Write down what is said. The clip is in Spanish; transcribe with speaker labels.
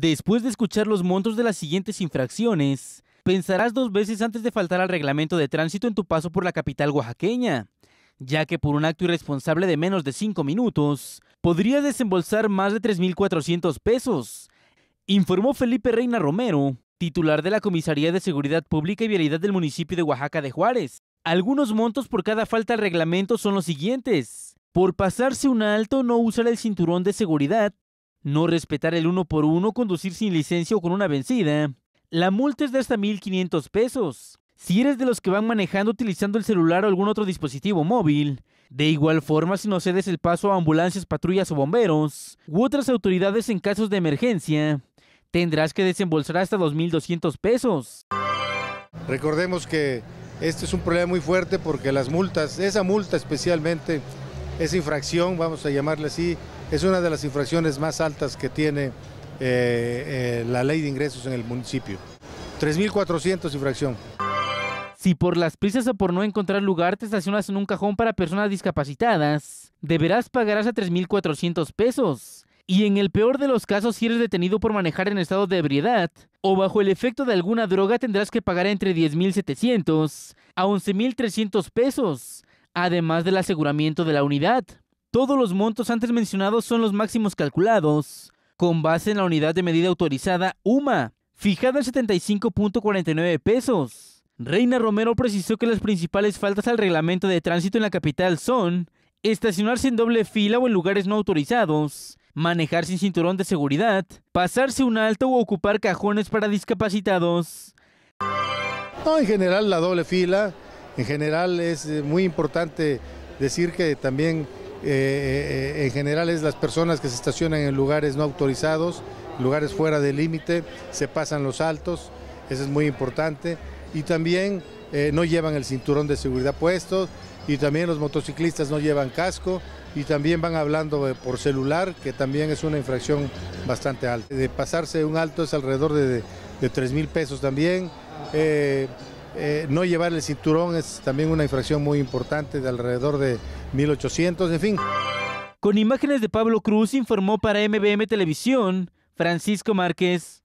Speaker 1: Después de escuchar los montos de las siguientes infracciones, pensarás dos veces antes de faltar al reglamento de tránsito en tu paso por la capital oaxaqueña, ya que por un acto irresponsable de menos de cinco minutos, podrías desembolsar más de 3.400 pesos, informó Felipe Reina Romero, titular de la Comisaría de Seguridad Pública y Vialidad del municipio de Oaxaca de Juárez. Algunos montos por cada falta al reglamento son los siguientes. Por pasarse un alto, no usar el cinturón de seguridad, no respetar el uno por uno, conducir sin licencia o con una vencida. La multa es de hasta 1.500 pesos. Si eres de los que van manejando utilizando el celular o algún otro dispositivo móvil, de igual forma, si no cedes el paso a ambulancias, patrullas o bomberos, u otras autoridades en casos de emergencia, tendrás que desembolsar hasta 2.200 pesos.
Speaker 2: Recordemos que este es un problema muy fuerte porque las multas, esa multa especialmente, esa infracción, vamos a llamarle así, es una de las infracciones más altas que tiene eh, eh, la ley de ingresos en el municipio. 3.400
Speaker 1: infracción. Si por las prisas o por no encontrar lugar te estacionas en un cajón para personas discapacitadas, deberás pagar hasta 3.400 pesos. Y en el peor de los casos, si eres detenido por manejar en estado de ebriedad o bajo el efecto de alguna droga, tendrás que pagar entre 10.700 a 11.300 pesos además del aseguramiento de la unidad. Todos los montos antes mencionados son los máximos calculados con base en la unidad de medida autorizada UMA, fijada en 75.49 pesos. Reina Romero precisó que las principales faltas al reglamento de tránsito en la capital son estacionarse en doble fila o en lugares no autorizados, manejar sin cinturón de seguridad, pasarse un alto o ocupar cajones para discapacitados. en general la doble fila, en general es eh, muy importante
Speaker 2: decir que también eh, eh, en general es las personas que se estacionan en lugares no autorizados, lugares fuera del límite, se pasan los altos, eso es muy importante, y también no llevan el cinturón de seguridad puesto, y también los motociclistas no llevan casco, y también van hablando por celular, que también es una infracción bastante alta. De pasarse un alto es alrededor de, 3 mil pesos también. Eh, no llevar el cinturón es también una infracción muy importante de alrededor
Speaker 1: de 1.800, en fin. Con imágenes de Pablo Cruz informó para MBM Televisión Francisco Márquez.